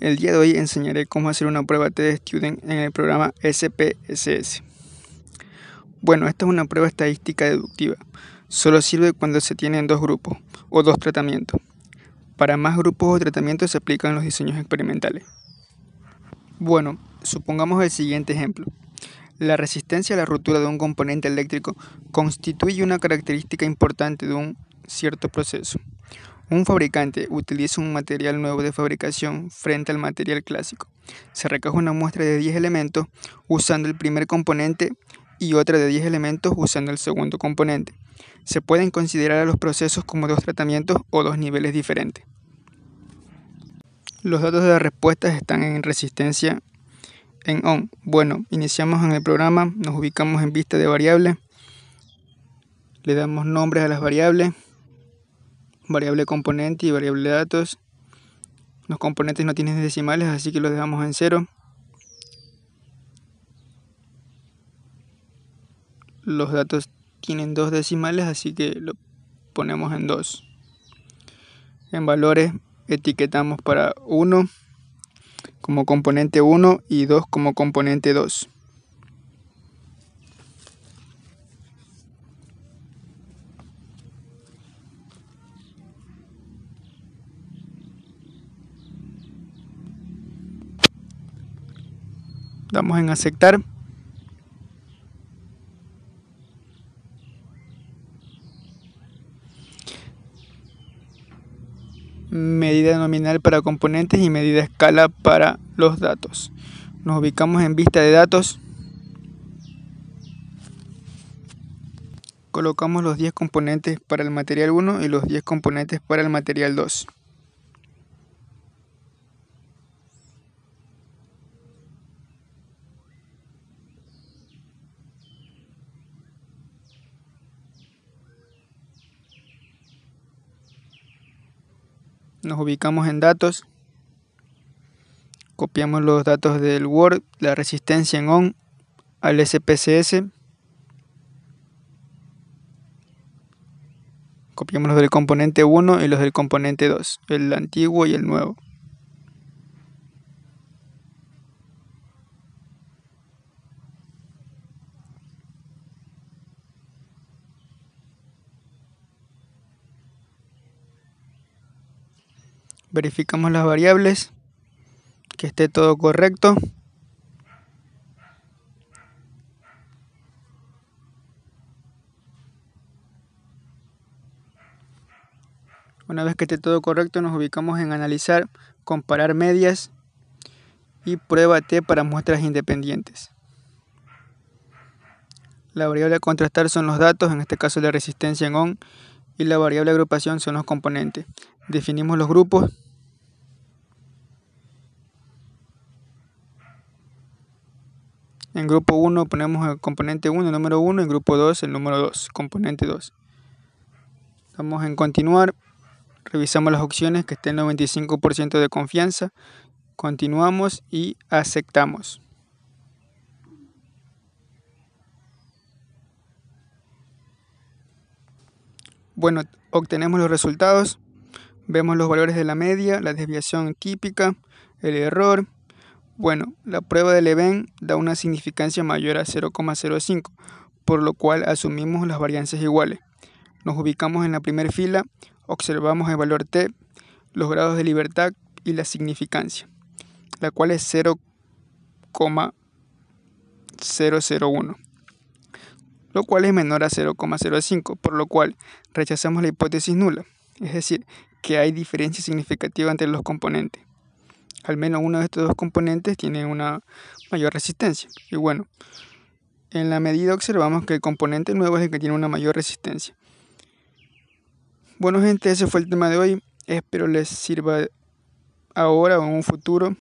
El día de hoy enseñaré cómo hacer una prueba TED Student en el programa SPSS. Bueno, esta es una prueba estadística deductiva. Solo sirve cuando se tienen dos grupos o dos tratamientos. Para más grupos o tratamientos se aplican los diseños experimentales. Bueno, supongamos el siguiente ejemplo. La resistencia a la ruptura de un componente eléctrico constituye una característica importante de un cierto proceso. Un fabricante utiliza un material nuevo de fabricación frente al material clásico. Se recoge una muestra de 10 elementos usando el primer componente y otra de 10 elementos usando el segundo componente. Se pueden considerar a los procesos como dos tratamientos o dos niveles diferentes. Los datos de las respuestas están en resistencia en on. Bueno, iniciamos en el programa, nos ubicamos en vista de variables, le damos nombres a las variables variable componente y variable datos. Los componentes no tienen decimales, así que los dejamos en cero. Los datos tienen dos decimales, así que lo ponemos en dos. En valores etiquetamos para 1 como componente 1 y 2 como componente 2. damos en aceptar medida nominal para componentes y medida escala para los datos nos ubicamos en vista de datos colocamos los 10 componentes para el material 1 y los 10 componentes para el material 2 nos ubicamos en datos, copiamos los datos del Word, la resistencia en ON al SPCS copiamos los del componente 1 y los del componente 2, el antiguo y el nuevo. verificamos las variables, que esté todo correcto. Una vez que esté todo correcto nos ubicamos en analizar, comparar medias y prueba T para muestras independientes. La variable a contrastar son los datos, en este caso la resistencia en ohm y la variable agrupación son los componentes. Definimos los grupos. En grupo 1 ponemos el componente 1, el número 1, en grupo 2, el número 2, componente 2. Vamos en continuar, revisamos las opciones que estén 95% de confianza, continuamos y aceptamos. Bueno, obtenemos los resultados, vemos los valores de la media, la desviación típica, el error. Bueno, la prueba de Leven da una significancia mayor a 0,05, por lo cual asumimos las varianzas iguales. Nos ubicamos en la primera fila, observamos el valor t, los grados de libertad y la significancia, la cual es 0,001 lo cual es menor a 0,05, por lo cual rechazamos la hipótesis nula, es decir, que hay diferencia significativa entre los componentes. Al menos uno de estos dos componentes tiene una mayor resistencia. Y bueno, en la medida observamos que el componente nuevo es el que tiene una mayor resistencia. Bueno gente, ese fue el tema de hoy. Espero les sirva ahora o en un futuro